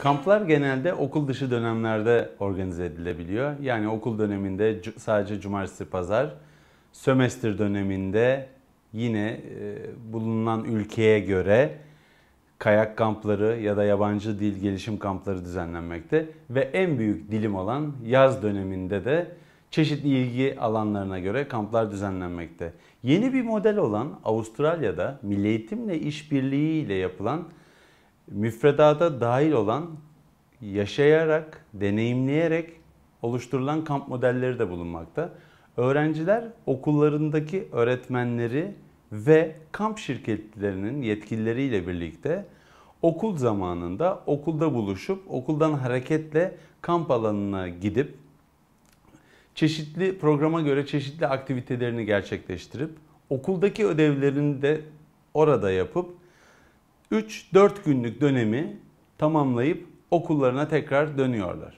Kamplar genelde okul dışı dönemlerde organize edilebiliyor. Yani okul döneminde sadece cumartesi pazar, sömestr döneminde yine e, bulunan ülkeye göre kayak kampları ya da yabancı dil gelişim kampları düzenlenmekte ve en büyük dilim olan yaz döneminde de çeşitli ilgi alanlarına göre kamplar düzenlenmekte. Yeni bir model olan Avustralya'da Milli Eğitimle ile yapılan müfredata dahil olan yaşayarak, deneyimleyerek oluşturulan kamp modelleri de bulunmakta. Öğrenciler okullarındaki öğretmenleri ve kamp şirketlerinin yetkilileriyle birlikte okul zamanında okulda buluşup okuldan hareketle kamp alanına gidip çeşitli programa göre çeşitli aktivitelerini gerçekleştirip okuldaki ödevlerini de orada yapıp 3-4 günlük dönemi tamamlayıp okullarına tekrar dönüyorlar.